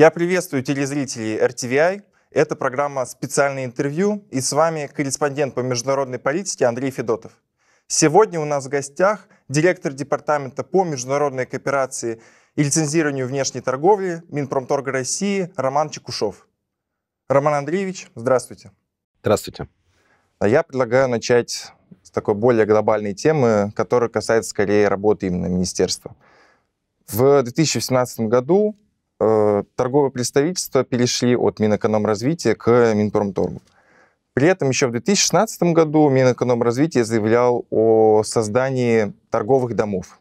Я приветствую телезрителей RTVI. Это программа «Специальное интервью» и с вами корреспондент по международной политике Андрей Федотов. Сегодня у нас в гостях директор Департамента по международной кооперации и лицензированию внешней торговли Минпромторга России Роман Чекушов. Роман Андреевич, здравствуйте. Здравствуйте. А я предлагаю начать с такой более глобальной темы, которая касается скорее работы именно министерства. В 2018 году Э, торговые представительства перешли от Минэкономразвития к Минпромторгу. При этом еще в 2016 году Минэкономразвитие заявлял о создании торговых домов.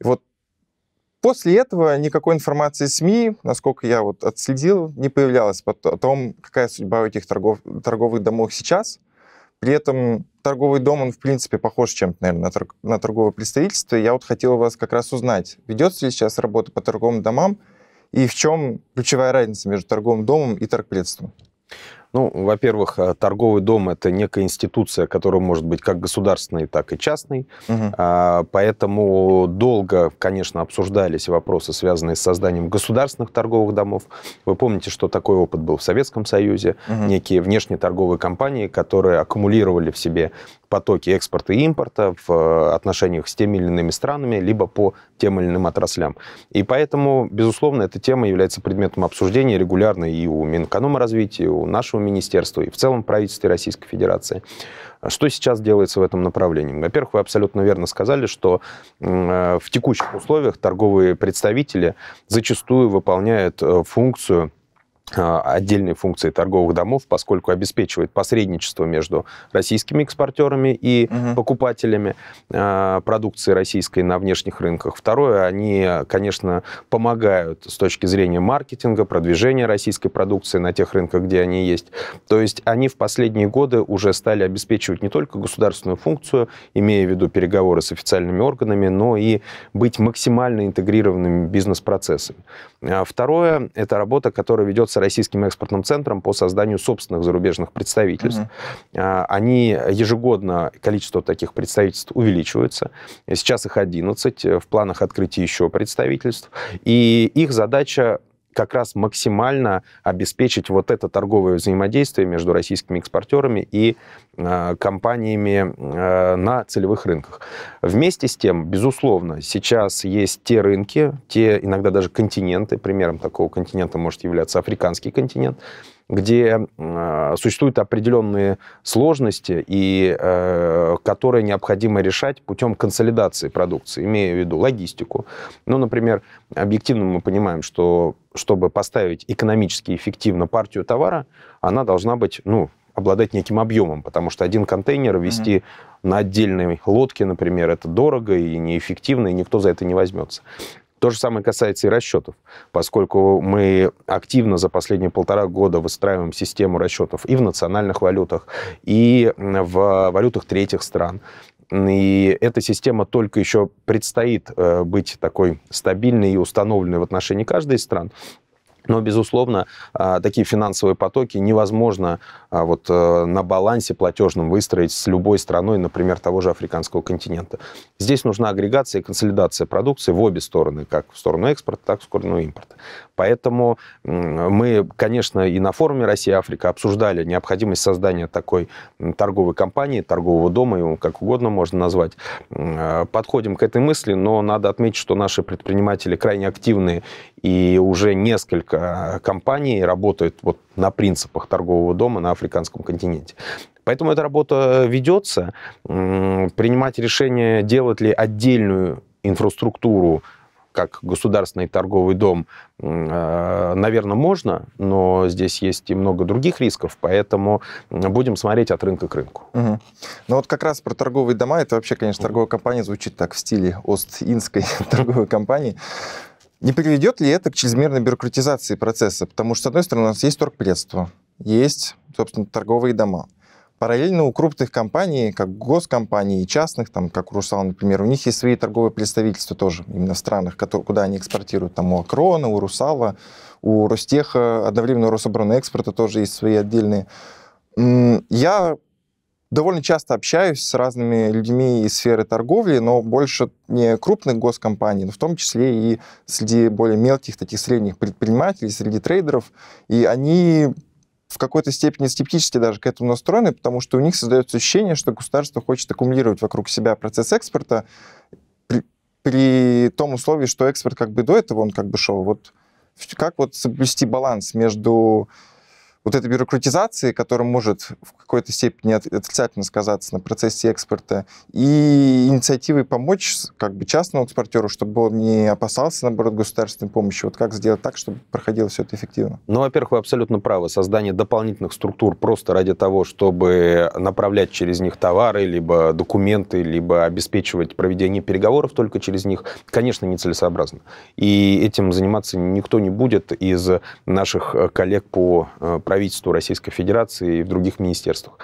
И вот после этого никакой информации СМИ, насколько я вот отследил, не появлялось о том, какая судьба у этих торгов, торговых домов сейчас. При этом торговый дом, он, в принципе, похож чем-то, наверное, на, торг, на торговое представительство. я вот хотел вас как раз узнать, ведется ли сейчас работа по торговым домам, и в чем ключевая разница между торговым домом и торгпредством? Ну, во-первых, э, торговый дом – это некая институция, которая может быть как государственной, так и частной. Угу. А, поэтому долго, конечно, обсуждались вопросы, связанные с созданием государственных торговых домов. Вы помните, что такой опыт был в Советском Союзе. Угу. Некие торговые компании, которые аккумулировали в себе потоки экспорта и импорта в э, отношениях с теми или иными странами, либо по тем или иным отраслям. И поэтому, безусловно, эта тема является предметом обсуждения регулярно и у Минэкономразвития, и у нашего министерства, и в целом правительстве Российской Федерации. Что сейчас делается в этом направлении? Во-первых, вы абсолютно верно сказали, что э, в текущих условиях торговые представители зачастую выполняют э, функцию Э, отдельные функции торговых домов, поскольку обеспечивает посредничество между российскими экспортерами и угу. покупателями э, продукции российской на внешних рынках. Второе, они, конечно, помогают с точки зрения маркетинга, продвижения российской продукции на тех рынках, где они есть. То есть они в последние годы уже стали обеспечивать не только государственную функцию, имея в виду переговоры с официальными органами, но и быть максимально интегрированными бизнес-процессами. Э, второе, это работа, которая ведется Российским экспортным центром по созданию собственных зарубежных представительств. Угу. Они ежегодно, количество таких представительств увеличивается. Сейчас их 11, э, в планах открытия еще представительств. И их задача как раз максимально обеспечить вот это торговое взаимодействие между российскими экспортерами и э, компаниями э, на целевых рынках. Вместе с тем, безусловно, сейчас есть те рынки, те иногда даже континенты, примером такого континента может являться африканский континент, где э, существуют определенные сложности, и э, которые необходимо решать путем консолидации продукции, имея в виду логистику. Ну, например, объективно мы понимаем, что чтобы поставить экономически эффективно партию товара, она должна быть, ну, обладать неким объемом, потому что один контейнер вести mm-hmm. на отдельной лодке, например, это дорого и неэффективно, и никто за это не возьмется. То же самое касается и расчетов, поскольку мы активно за последние полтора года выстраиваем систему расчетов и в национальных валютах, и в валютах третьих стран. И эта система только еще предстоит э, быть такой стабильной и установленной в отношении каждой из стран. Но, безусловно, а, такие финансовые потоки невозможно а, вот э, на балансе платежном выстроить с любой страной, например, того же африканского континента. Здесь нужна агрегация и консолидация продукции в обе стороны, как в сторону экспорта, так и в сторону импорта. Поэтому мы, конечно, и на форуме «Россия-Африка» обсуждали необходимость создания такой торговой компании, торгового дома, его как угодно можно назвать. А, подходим к этой мысли, но надо отметить, что наши предприниматели крайне активны и уже несколько Э, компаний работают вот на принципах торгового дома на африканском континенте. Поэтому эта работа ведется. Принимать решение, делать ли отдельную инфраструктуру как государственный торговый дом, э, наверное, можно, но здесь есть и много других рисков, поэтому будем смотреть от рынка к рынку. Угу. Ну вот как раз про торговые дома, это вообще, конечно, торговая компания звучит так в стиле Ост-Индской торговой компании. Не приведет ли это к чрезмерной бюрократизации процесса? Потому что, с одной стороны, у нас есть торгпредство, есть, собственно, торговые дома. Параллельно у крупных компаний, как госкомпаний и частных, там, как Русал, например, у них есть свои торговые представительства тоже, именно в странах, которые, куда они экспортируют. Там у Акрона, у Русала, у Ростеха, одновременно у Рособоронэкспорта тоже есть свои отдельные. Я довольно часто общаюсь с разными людьми из сферы торговли, но больше не крупных госкомпаний, но в том числе и среди более мелких, таких средних предпринимателей, среди трейдеров. И они в какой-то степени скептически даже к этому настроены, потому что у них создается ощущение, что государство хочет аккумулировать вокруг себя процесс экспорта при, при том условии, что экспорт как бы до этого он как бы шел. Вот как вот соблюсти баланс между вот этой бюрократизации, которая может в какой-то степени отрицательно сказаться на процессе экспорта, и инициативой помочь как бы частному экспортеру, чтобы он не опасался, наоборот, государственной помощи. Вот как сделать так, чтобы проходило все это эффективно? Ну, во-первых, вы абсолютно правы. Создание дополнительных структур просто ради того, чтобы направлять через них товары, либо документы, либо обеспечивать проведение переговоров только через них, конечно, нецелесообразно. И этим заниматься никто не будет из наших э, коллег по э, правительству правительству Российской Федерации и в других министерствах.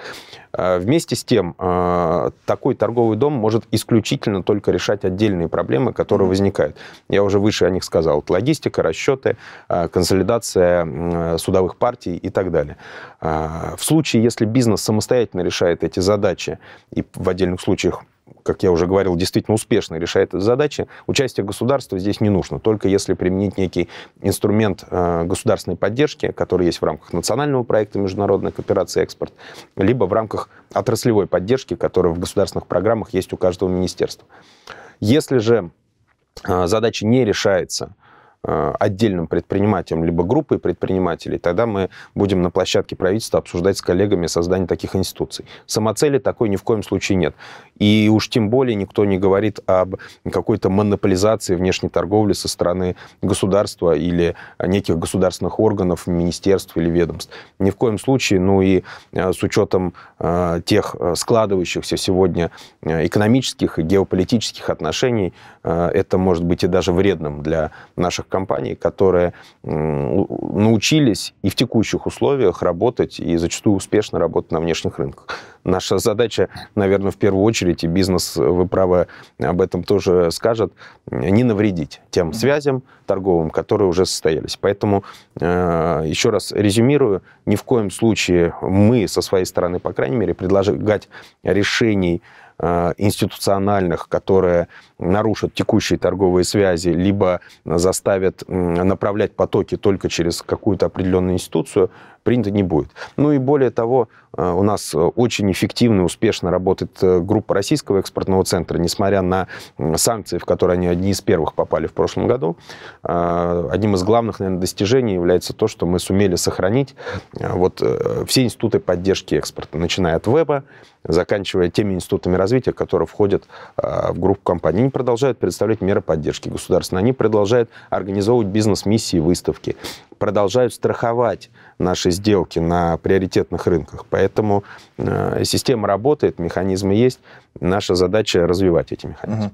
А, вместе с тем, а, такой торговый дом может исключительно только решать отдельные проблемы, которые возникают. Я уже выше о них сказал. логистика, расчеты, а, консолидация судовых партий и так далее. В случае, если бизнес самостоятельно решает эти задачи, и в отдельных случаях как я уже говорил, действительно успешно решает эти задачи, участие государства здесь не нужно, только если применить некий инструмент э, государственной поддержки, который есть в рамках национального проекта международной кооперации экспорт, либо в рамках отраслевой поддержки, которая в государственных программах есть у каждого министерства. Если же э, задача не решается Э, отдельным предпринимателям либо группой предпринимателей, тогда мы будем на площадке правительства обсуждать с коллегами создание таких институций. Самоцели такой ни в коем случае нет. И уж тем более никто не говорит об какой-то монополизации внешней торговли со стороны государства или неких государственных органов, министерств или ведомств. Ни в коем случае, ну и э, с учетом э, тех складывающихся сегодня экономических и геополитических отношений, это может быть и даже вредным для наших компаний, которые научились и в текущих условиях работать, и зачастую успешно работать на внешних рынках. Наша задача, наверное, в первую очередь, и бизнес, э, вы правы, об этом тоже скажет, не навредить тем связям торговым, которые уже состоялись. Поэтому, э, еще раз резюмирую, ни в коем случае мы со своей стороны, по крайней мере, предлагать решений Э, институциональных, которые нарушат текущие торговые связи, либо заставят направлять потоки только через какую-то определенную институцию, принято не будет. Ну и более того, э, у нас э, очень эффективно и успешно работает э, группа Российского экспортного центра, несмотря на санкции, в которые они одни из первых попали в прошлом году. Одним из главных, наверное, достижений является то, что мы сумели сохранить вот все институты поддержки экспорта, начиная от веба, заканчивая теми институтами развития, которые входят в группу компаний. Они продолжают предоставлять меры поддержки государственной, они продолжают организовывать бизнес-миссии, выставки, продолжают страховать наши сделки на приоритетных рынках. Поэтому э, система работает, механизмы есть. Наша задача развивать эти механизмы. Угу.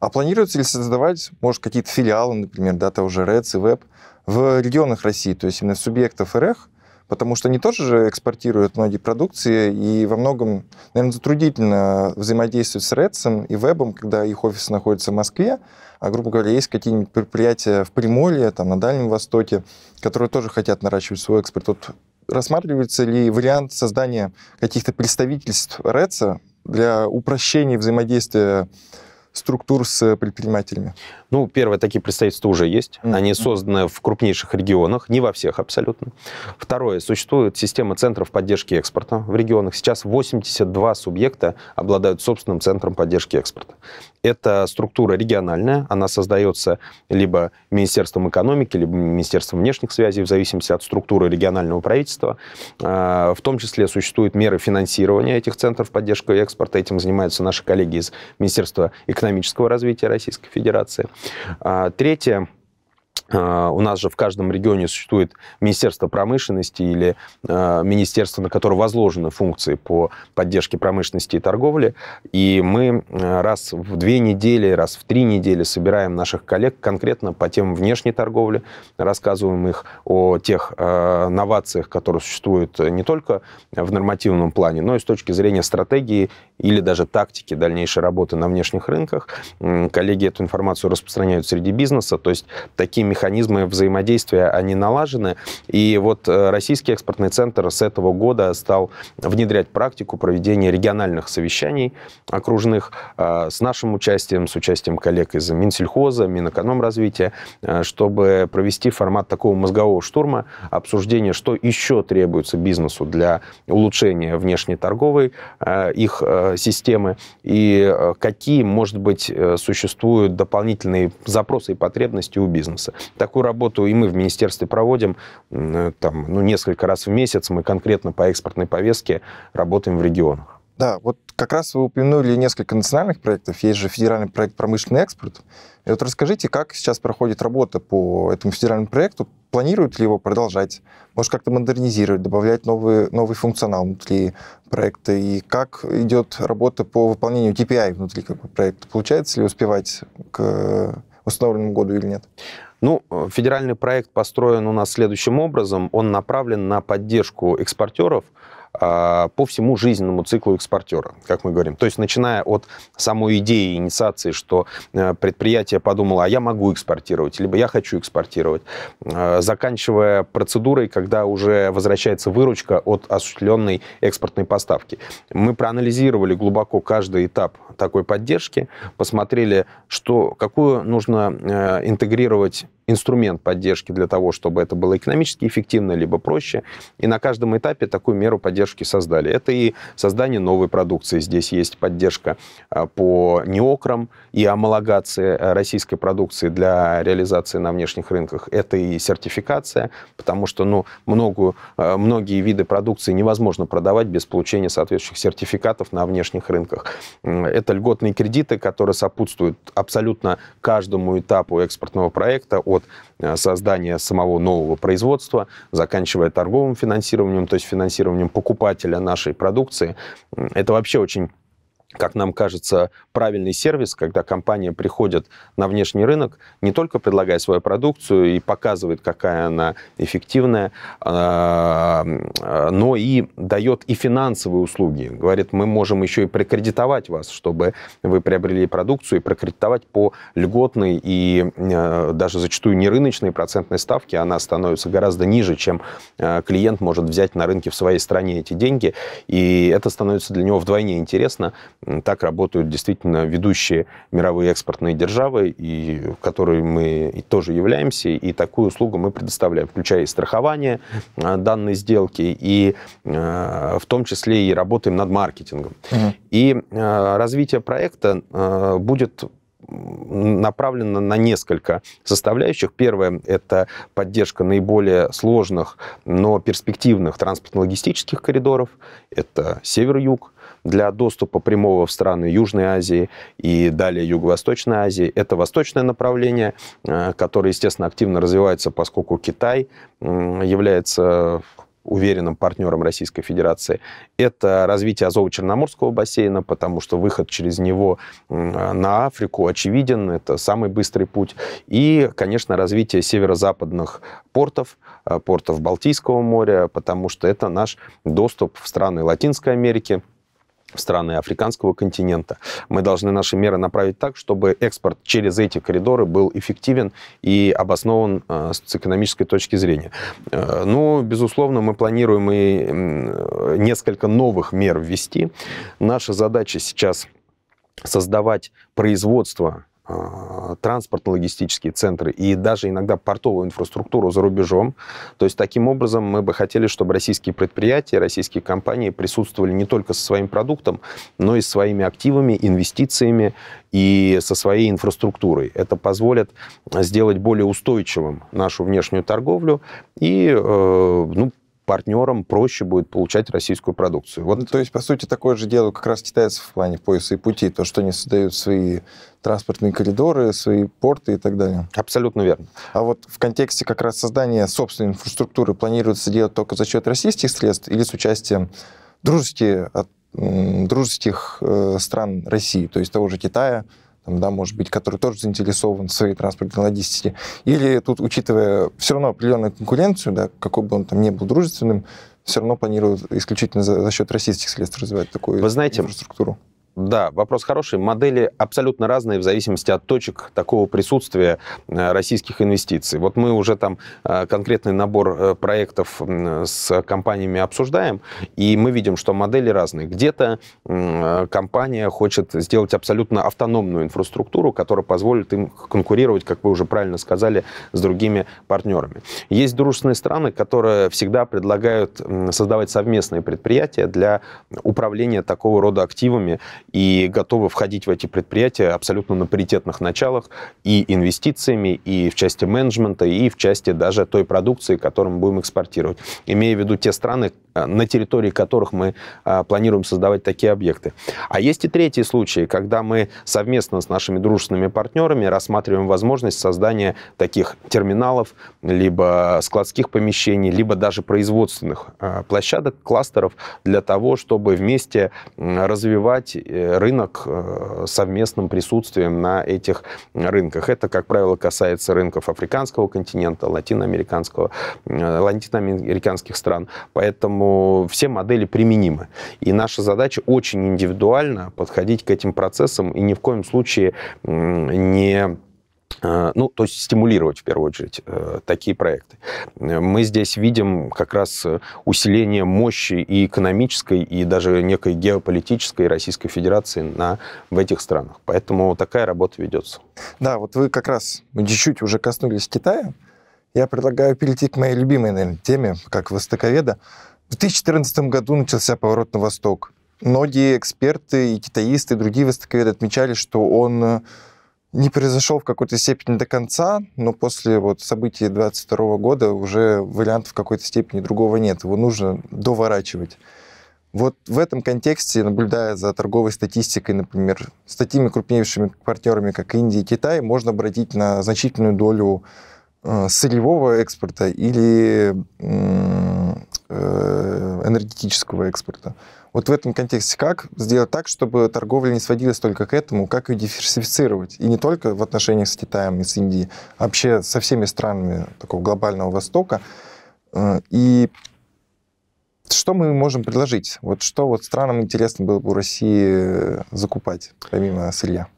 А планируется ли создавать, может, какие-то филиалы, например, да, того же РЭЦ и Web в регионах России, то есть именно субъектов РФ, потому что они тоже же экспортируют многие продукции, и во многом, наверное, затруднительно взаимодействовать с Редсом и Вебом, когда их офис находится в Москве, а, грубо говоря, есть какие-нибудь предприятия в Приморье, там, на Дальнем Востоке, которые тоже хотят наращивать свой экспорт. Вот рассматривается ли вариант создания каких-то представительств РЭЦа для упрощения взаимодействия структур с предпринимателями? Ну, первое, такие представительства уже есть. Они созданы в крупнейших регионах, не во всех абсолютно. Второе, существует система центров поддержки экспорта в регионах. Сейчас 82 субъекта обладают собственным центром поддержки экспорта. Это структура региональная, она создается либо Министерством экономики, либо Министерством внешних связей, в зависимости от структуры регионального правительства. А, в том числе существуют меры финансирования этих центров поддержки экспорта. Этим занимаются наши коллеги из Министерства экономического развития Российской Федерации. А, третье а, у нас же в каждом регионе существует Министерство промышленности или э, министерство, на которое возложены функции по поддержке промышленности и торговли. И мы а, раз в две недели, раз в три недели собираем наших коллег конкретно по тем внешней торговли, рассказываем их о тех э, новациях, которые существуют не только в нормативном плане, но и с точки зрения стратегии или даже тактики дальнейшей работы на внешних рынках. Коллеги эту информацию распространяют среди бизнеса, то есть такими механизмы взаимодействия, они налажены. И вот э, Российский экспортный центр с этого года стал внедрять практику проведения региональных совещаний окружных э, с нашим участием, с участием коллег из Минсельхоза, Минэкономразвития, э, чтобы провести формат такого мозгового штурма, обсуждение что еще требуется бизнесу для улучшения внешней торговой их системы и какие, может быть, существуют дополнительные запросы и потребности у бизнеса. Такую работу и мы в министерстве проводим. Э, там, ну, несколько раз в месяц мы конкретно по экспортной повестке работаем в регионах. Да, вот как раз вы упомянули несколько национальных проектов. Есть же федеральный проект «Промышленный экспорт». И вот расскажите, как сейчас проходит работа по этому федеральному проекту? Планируют ли его продолжать? Может, как-то модернизировать, добавлять новый, новый функционал внутри проекта? И как идет работа по выполнению TPI внутри как бы, проекта? Получается ли успевать к э, установленному году или нет? Ну, федеральный проект построен у нас следующим образом. Он направлен на поддержку экспортеров, а, по всему жизненному циклу экспортера, как мы говорим. То есть начиная от самой идеи инициации, что э, предприятие подумало, а я могу экспортировать, либо я хочу экспортировать, э, заканчивая процедурой, когда уже возвращается выручка от осуществленной экспортной поставки. Мы проанализировали глубоко каждый этап такой поддержки, посмотрели, что, какую нужно э, интегрировать инструмент поддержки для того, чтобы это было экономически эффективно, либо проще. И на каждом этапе такую меру поддержки поддержки создали. Это и создание новой продукции. Здесь есть поддержка а, по неокрам и амалогации э, российской продукции для реализации на внешних рынках. Это и сертификация, потому что ну, много э, многие виды продукции невозможно продавать без получения соответствующих сертификатов на внешних рынках. Это льготные кредиты, которые сопутствуют абсолютно каждому этапу экспортного проекта от Э, создания самого нового производства, заканчивая торговым финансированием, то есть финансированием покупателя нашей продукции. Это вообще очень как нам кажется, правильный сервис, когда компания приходит на внешний рынок, не только предлагая свою продукцию и показывает, какая она эффективная, а, но и дает и финансовые услуги. Говорит, мы можем еще и прокредитовать вас, чтобы вы приобрели продукцию, и прокредитовать по льготной и а, даже зачастую не рыночной процентной ставке. Она становится гораздо ниже, чем а, клиент может взять на рынке в своей стране эти деньги. И это становится для него вдвойне интересно, так работают действительно ведущие мировые экспортные державы, и которые мы тоже являемся, и такую услугу мы предоставляем, включая и страхование э, данной сделки, и э, в том числе и работаем над маркетингом. Угу. И э, развитие проекта будет направлено на несколько составляющих. Первое – это поддержка наиболее сложных, но перспективных транспортно-логистических коридоров. Это север-юг, для доступа прямого в страны Южной Азии и далее Юго-Восточной Азии. Это восточное направление, э, которое, естественно, активно развивается, поскольку Китай является уверенным партнером Российской Федерации. Это развитие Азово-Черноморского бассейна, потому что выход через него на Африку очевиден, это самый быстрый путь. И, конечно, развитие северо-западных портов, э, портов Балтийского моря, потому что это наш доступ в страны Латинской Америки, в страны африканского континента. Мы должны наши меры направить так, чтобы экспорт через эти коридоры был эффективен и обоснован э, с экономической точки зрения. Э, ну, безусловно, мы планируем и э, несколько новых мер ввести. Наша задача сейчас создавать производство а, транспортно-логистические центры и даже иногда портовую инфраструктуру за рубежом. То есть таким образом мы бы хотели, чтобы российские предприятия, российские компании присутствовали не только со своим продуктом, но и своими активами, инвестициями и со своей инфраструктурой. Это позволит сделать более устойчивым нашу внешнюю торговлю и э, ну, партнерам проще будет получать российскую продукцию. Вот. Ну, то есть, по сути, такое же дело как раз китайцев в плане пояса и пути, то, что они создают свои транспортные коридоры, свои порты и так далее. Абсолютно верно. А вот в контексте как раз создания собственной инфраструктуры планируется делать только за счет российских средств или с участием дружеских, дружеских э, стран России, то есть того же Китая, там, да, может быть, который тоже заинтересован в своей транспортной логистике. Или тут, учитывая все равно определенную конкуренцию, да, какой бы он там ни был дружественным, все равно планируют исключительно за, за счет российских средств развивать такую Вы знаете, инфраструктуру. Да, вопрос хороший. Модели абсолютно разные в зависимости от точек такого присутствия э, российских инвестиций. Вот мы уже там э, конкретный набор э, проектов с компаниями обсуждаем, и мы видим, что модели разные. Где-то компания хочет сделать абсолютно автономную инфраструктуру, которая позволит им конкурировать, как вы уже правильно сказали, с другими партнерами. Есть дружественные страны, которые всегда предлагают создавать совместные предприятия для управления такого рода активами и готовы входить в эти предприятия абсолютно на паритетных началах и инвестициями, и в части менеджмента, и в части даже той продукции, которую мы будем экспортировать. Имея в виду те страны, э, на территории которых мы э, планируем создавать такие объекты. А есть и третий случай, когда мы совместно с нашими дружественными партнерами рассматриваем возможность создания таких терминалов, либо складских помещений, либо даже производственных э, площадок, кластеров для того, чтобы вместе развивать Э, рынок э, совместным присутствием на этих рынках. Это, как правило, касается рынков африканского континента, латиноамериканского, э, латиноамериканских стран. Поэтому все модели применимы. И наша задача очень индивидуально подходить к этим процессам и ни в коем случае не Э, ну, то есть стимулировать в первую очередь э, такие проекты. Э, мы здесь видим как раз усиление мощи и экономической, и даже некой геополитической Российской Федерации на, в этих странах. Поэтому такая работа ведется. Да, вот вы как раз чуть-чуть уже коснулись Китая. Я предлагаю перейти к моей любимой, наверное, теме, как востоковеда. В 2014 году начался поворот на восток. Многие эксперты и китаисты, и другие востоковеды отмечали, что он не произошел в какой-то степени до конца, но после вот событий 22 года уже вариантов в какой-то степени другого нет. Его нужно доворачивать. Вот в этом контексте, наблюдая за торговой статистикой, например, с такими крупнейшими партнерами, как Индия и Китай, можно обратить на значительную долю э, сырьевого экспорта или Э, энергетического экспорта. Вот в этом контексте как сделать так, чтобы торговля не сводилась только к этому, как ее диверсифицировать? И не только в отношениях с Китаем и с Индией, а вообще со всеми странами такого глобального Востока. Э, и что мы можем предложить? Вот что вот странам интересно было бы у России э, закупать, помимо сырья?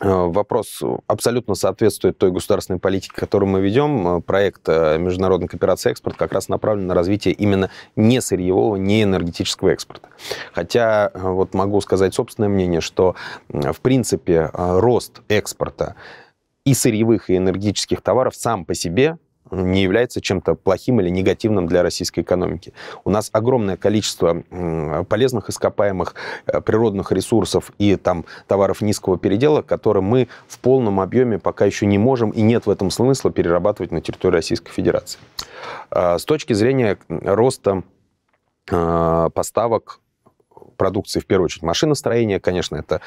Э, вопрос абсолютно соответствует той государственной политике, которую мы ведем. Э, проект э, международной кооперации экспорт как раз направлен на развитие именно не сырьевого, не энергетического экспорта. Хотя вот могу сказать собственное мнение, что в принципе рост экспорта и сырьевых, и энергетических товаров сам по себе не является чем-то плохим или негативным для российской экономики. У нас огромное количество полезных ископаемых э, природных ресурсов и там товаров низкого передела, которые мы в полном объеме пока еще не можем и нет в этом смысла перерабатывать на территории Российской Федерации. А, с точки зрения роста а, поставок продукции, в первую очередь машиностроение, конечно, это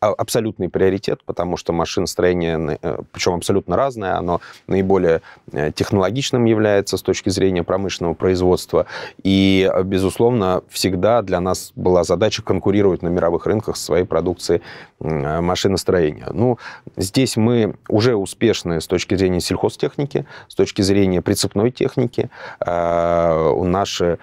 а, абсолютный приоритет, потому что машиностроение, э, причем абсолютно разное, оно наиболее э, технологичным является с точки зрения промышленного производства. И, э, безусловно, всегда для нас была задача конкурировать на мировых рынках со своей продукцией машиностроения. Ну, здесь мы уже успешны с точки зрения сельхозтехники, с точки зрения прицепной техники. Наши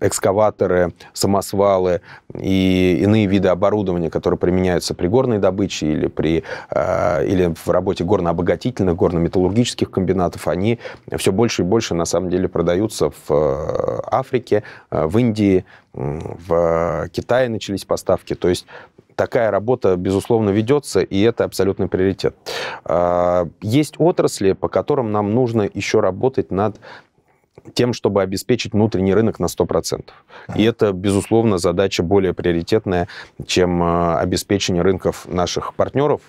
экскаваторы, самосвалы и иные виды оборудования оборудования, которые применяются при горной добыче или, при, э, или в работе горнообогатительных, горно-металлургических комбинатов, они все больше и больше на самом деле продаются в э, Африке, э, в Индии, в Китае начались поставки. То есть такая работа, безусловно, ведется, и это абсолютный приоритет. Есть отрасли, по которым нам нужно еще работать над тем, чтобы обеспечить внутренний рынок на 100%. И это, безусловно, задача более приоритетная, чем э, обеспечение рынков наших партнеров,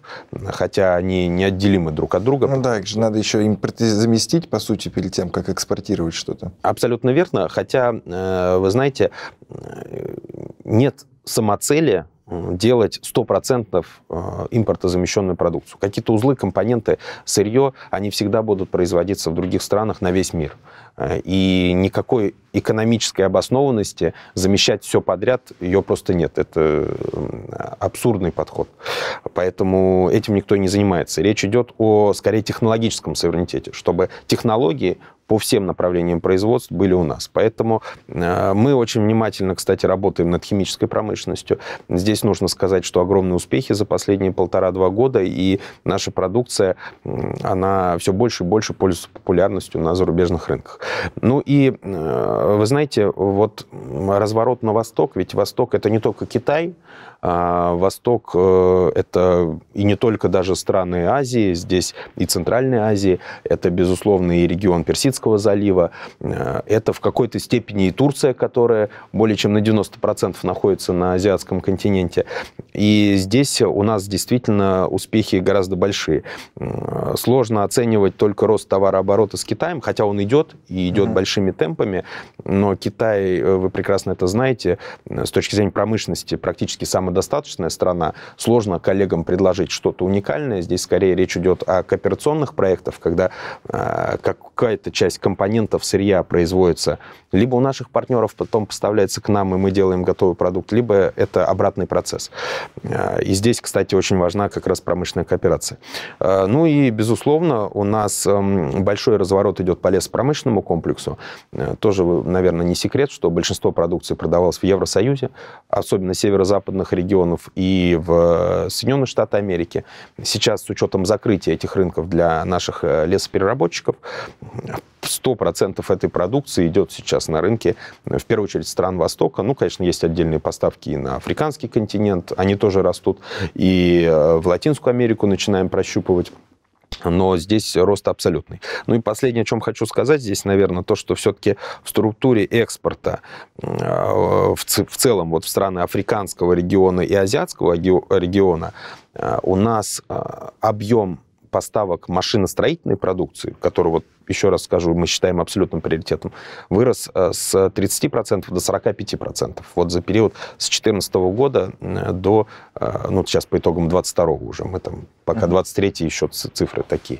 хотя они неотделимы друг от друга. Ну да, их же надо еще им заместить, по сути, перед тем, как экспортировать что-то. Абсолютно верно, хотя, э, вы знаете, э, нет самоцели делать 100% импортозамещенную продукцию. Какие-то узлы, компоненты, сырье, они всегда будут производиться в других странах на весь мир. Э, и никакой экономической обоснованности замещать все подряд, ее просто нет. Это абсурдный подход. Поэтому этим никто не занимается. Речь идет о, скорее, технологическом суверенитете, чтобы технологии по всем направлениям производств были у нас. Поэтому э, мы очень внимательно, кстати, работаем над химической промышленностью. Здесь нужно сказать, что огромные успехи за последние полтора-два года, и наша продукция, она все больше и больше пользуется популярностью на зарубежных рынках. Ну и, э, вы знаете, вот разворот на восток, ведь восток это не только Китай, а, Восток э, — это и не только даже страны Азии, здесь и Центральной Азии, это, безусловно, и регион Персидского залива, э, это в какой-то степени и Турция, которая более чем на 90% находится на азиатском континенте. И здесь у нас действительно успехи гораздо большие. Сложно оценивать только рост товарооборота с Китаем, хотя он идет, и идет mm-hmm. большими темпами, но Китай, э, вы прекрасно это знаете, с точки зрения промышленности практически самый самодостаточная страна, сложно коллегам предложить что-то уникальное. Здесь скорее речь идет о кооперационных проектах, когда э, какая-то часть компонентов сырья производится либо у наших партнеров, потом поставляется к нам, и мы делаем готовый продукт, либо это обратный процесс. Э, и здесь, кстати, очень важна как раз промышленная кооперация. Э, ну и, безусловно, у нас эм, большой разворот идет по лесопромышленному комплексу. Э, тоже, наверное, не секрет, что большинство продукции продавалось в Евросоюзе, особенно северо-западных регионов и в э, Соединенные Штаты Америки. Сейчас с учетом закрытия этих рынков для наших э, лесопереработчиков 100% этой продукции идет сейчас на рынке, в первую очередь, стран Востока. Ну, конечно, есть отдельные поставки и на африканский континент, они тоже растут. И э, в Латинскую Америку начинаем прощупывать но здесь рост абсолютный. Ну и последнее, о чем хочу сказать, здесь, наверное, то, что все-таки в структуре экспорта э, в, целом вот в страны африканского региона и азиатского региона э, у нас э, объем поставок машиностроительной продукции, который вот еще раз скажу, мы считаем абсолютным приоритетом, вырос э, с 30% до 45%. Вот за период с 2014 года э, до, э, ну, сейчас по итогам 22 уже, мы там пока 23 еще цифры такие.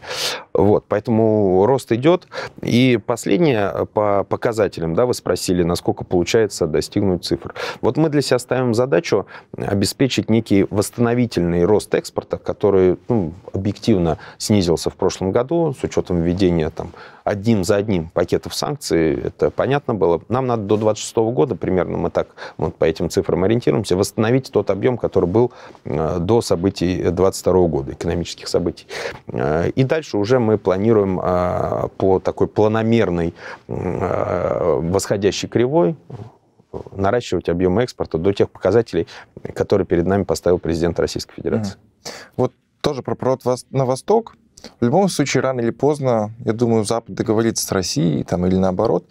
Вот, поэтому рост идет. И последнее по показателям, да, вы спросили, насколько получается достигнуть цифр. Вот мы для себя ставим задачу обеспечить некий восстановительный рост экспорта, который ну, объективно снизился в прошлом году с учетом введения там одним за одним пакетов санкций, это понятно было. Нам надо до 26 года, примерно мы так вот по этим цифрам ориентируемся, восстановить тот объем, который был э, до событий 22 года, экономических событий. Э, и дальше уже мы планируем э, по такой планомерной восходящей кривой наращивать объем экспорта до тех показателей, которые перед нами поставил президент Российской Федерации. Mm. Вот тоже про прорыв на восток в любом случае, рано или поздно, я думаю, Запад договорится с Россией там, или наоборот.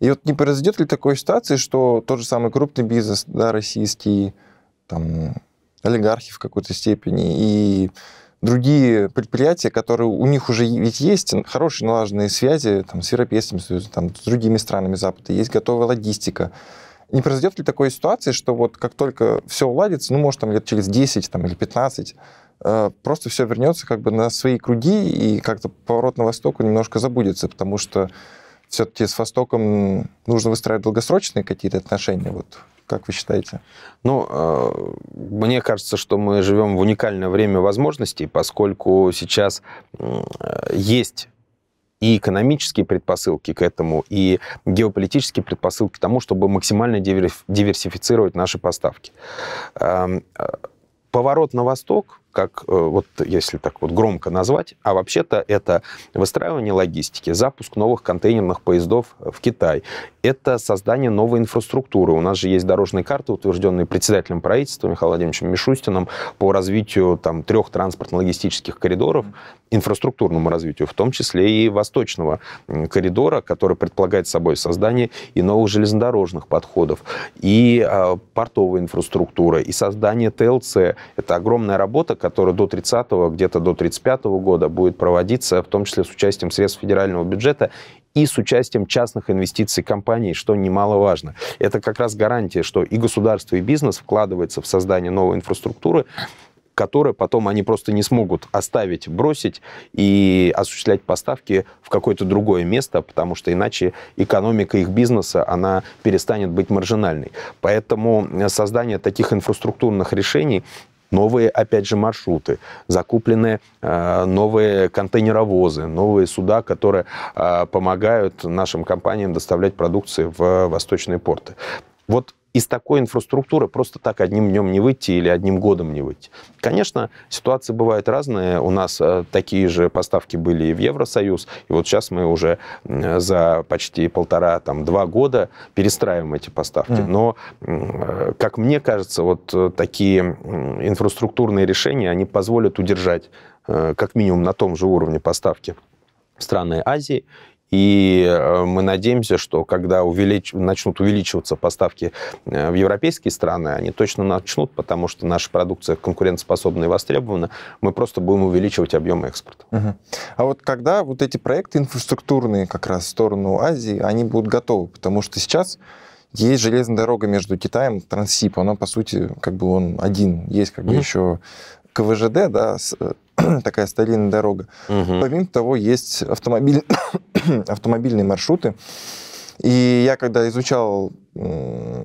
И вот не произойдет ли такой ситуации, что тот же самый крупный бизнес, да, российский, там, олигархи в какой-то степени и другие предприятия, которые у них уже ведь есть хорошие налаженные связи там, с Европейским Союзом, там, с другими странами Запада, есть готовая логистика. Не произойдет ли такой ситуации, что вот как только все уладится, ну, может, там лет через 10 там, или 15, Э, просто все вернется как бы на свои круги и как-то поворот на восток немножко забудется, потому что все-таки с Востоком нужно выстраивать долгосрочные какие-то отношения, вот как вы считаете? Ну, э, мне кажется, что мы живем в уникальное время возможностей, поскольку сейчас э, есть и экономические предпосылки к этому, и геополитические предпосылки к тому, чтобы максимально диверсифицировать наши поставки. Эм, поворот на восток как э, вот если так вот громко назвать, а вообще-то это выстраивание логистики, запуск новых контейнерных поездов в Китай, это создание новой инфраструктуры. У нас же есть дорожные карты, утвержденные председателем правительства Михаилом Владимировичем Мишустиным по развитию там трех транспортно-логистических коридоров, инфраструктурному развитию, в том числе и восточного коридора, который предполагает собой создание и новых железнодорожных подходов, и э, портовой инфраструктуры, и создание ТЛЦ. Это огромная работа, который до 30-го, где-то до 35-го года будет проводиться, в том числе с участием средств федерального бюджета и с участием частных инвестиций компаний, что немаловажно. Это как раз гарантия, что и государство, и бизнес вкладывается в создание новой инфраструктуры, которые потом они просто не смогут оставить, бросить и осуществлять поставки в какое-то другое место, потому что иначе экономика их бизнеса, она перестанет быть маржинальной. Поэтому э, создание таких инфраструктурных решений новые, опять же, маршруты, закуплены э, новые контейнеровозы, новые суда, которые э, помогают нашим компаниям доставлять продукции в э, восточные порты. Вот из такой инфраструктуры просто так одним днем не выйти или одним годом не выйти. Конечно, ситуации бывают разные. У нас э, такие же поставки были и в Евросоюз. И вот сейчас мы уже за почти полтора, там, два года перестраиваем эти поставки. Но, как мне кажется, вот э, такие инфраструктурные решения, они позволят удержать э, как минимум на том же уровне поставки страны Азии и э, мы надеемся, что когда увелич... начнут увеличиваться поставки э, в европейские страны, они точно начнут, потому что наша продукция конкурентоспособна и востребована. Мы просто будем увеличивать объем экспорта. Угу. А вот когда вот эти проекты инфраструктурные как раз в сторону Азии, они будут готовы? Потому что сейчас есть железная дорога между Китаем, Транссиб, она, по сути, как бы он один. Есть как бы еще КВЖД, да, э, такая старинная дорога. Угу. Помимо того, есть автомобиль, автомобильные маршруты. И я, когда изучал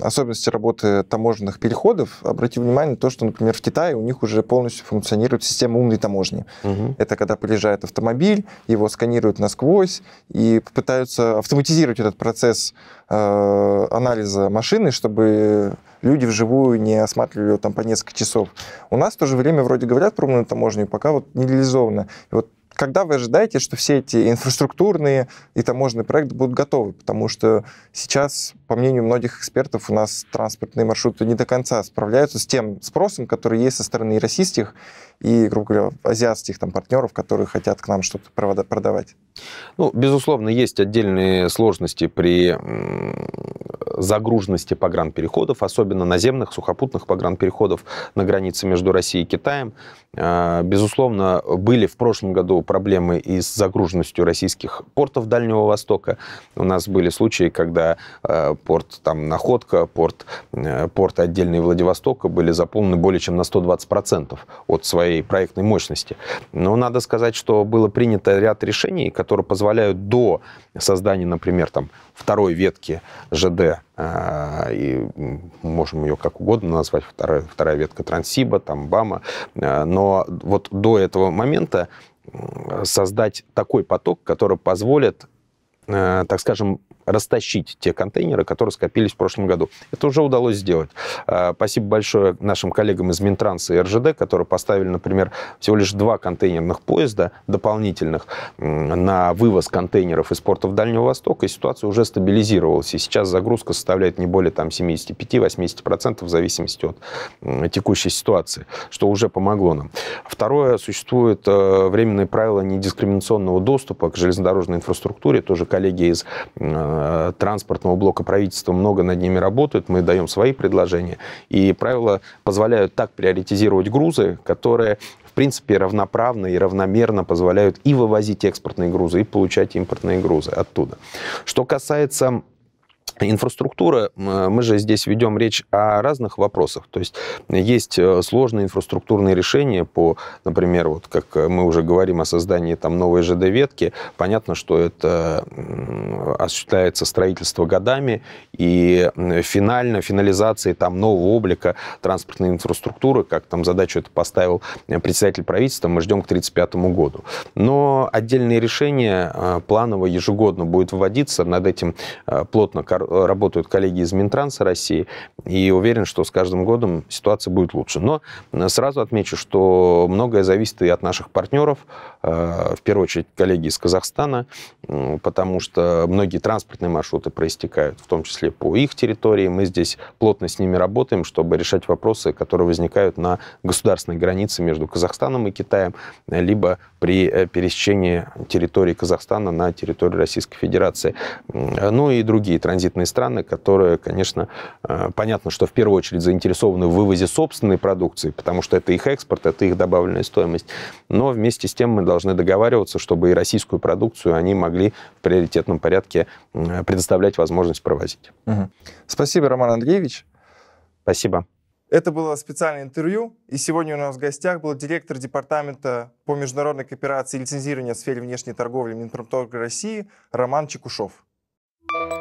особенности работы таможенных переходов, обратил внимание на то, что, например, в Китае у них уже полностью функционирует система умной таможни. Угу. Это когда приезжает автомобиль, его сканируют насквозь и пытаются автоматизировать этот процесс э, анализа машины, чтобы люди вживую не осматривали его там по несколько часов. У нас в то же время вроде говорят про умную таможню, пока вот не реализовано. И вот когда вы ожидаете, что все эти инфраструктурные и таможенные проекты будут готовы? Потому что сейчас, по мнению многих экспертов, у нас транспортные маршруты не до конца справляются с тем спросом, который есть со стороны российских и, грубо говоря, азиатских там партнеров, которые хотят к нам что-то продавать? Ну, безусловно, есть отдельные сложности при загруженности погранпереходов, особенно наземных, сухопутных погранпереходов на границе между Россией и Китаем. А, безусловно, были в прошлом году проблемы и с загруженностью российских портов Дальнего Востока. У нас были случаи, когда а, порт там Находка, порт, э, порт отдельный Владивостока были заполнены более чем на 120% от своей своей проектной мощности. Но надо сказать, что было принято ряд решений, которые позволяют до создания, например, там, второй ветки ЖД, э, и можем ее как угодно назвать, вторая, вторая ветка ТрансИба, там, БАМа, э, но вот до этого момента создать такой поток, который позволит Э, так скажем, растащить те контейнеры, которые скопились в прошлом году. Это уже удалось сделать. Э, спасибо большое нашим коллегам из Минтранса и РЖД, которые поставили, например, всего лишь два контейнерных поезда дополнительных на вывоз контейнеров из портов Дальнего Востока, и ситуация уже стабилизировалась. И сейчас загрузка составляет не более там, 75-80% в зависимости от текущей ситуации, что уже помогло нам. Второе, существует э, временные правила недискриминационного доступа к железнодорожной инфраструктуре, тоже коллеги из э, транспортного блока правительства много над ними работают, мы даем свои предложения. И правила позволяют так приоритизировать грузы, которые в принципе равноправно и равномерно позволяют и вывозить экспортные грузы, и получать импортные грузы оттуда. Что касается Инфраструктура, э, мы же здесь ведем речь о разных вопросах. То есть э, есть э, сложные инфраструктурные решения по, например, вот как мы уже говорим о создании там новой ЖД-ветки. Понятно, что это осуществляется строительство годами, и финально, финализации там нового облика транспортной инфраструктуры, как там задачу это поставил председатель правительства, мы ждем к 1935 году. Но отдельные решения планово ежегодно будет вводиться, над этим плотно работают коллеги из Минтранса России, и уверен, что с каждым годом ситуация будет лучше. Но э, сразу отмечу, что многое зависит и от наших партнеров, э, в первую очередь коллеги из Казахстана, потому что многие транспортные маршруты проистекают, в том числе по их территории. Мы здесь плотно с ними работаем, чтобы решать вопросы, которые возникают на государственной границе между Казахстаном и Китаем, э, либо при пересечении территории Казахстана на территорию Российской Федерации. Ну и другие транзитные крупные страны, которые, конечно, э, понятно, что в первую очередь заинтересованы в вывозе собственной продукции, потому что это их экспорт, это их добавленная стоимость. Но вместе с тем мы должны договариваться, чтобы и российскую продукцию они могли в приоритетном порядке предоставлять возможность провозить. Угу. Спасибо, Роман Андреевич. Спасибо. Это было специальное интервью, и сегодня у нас в гостях был директор Департамента по международной кооперации и лицензированию в сфере внешней торговли Минпромторга России Роман Чекушов. Thank you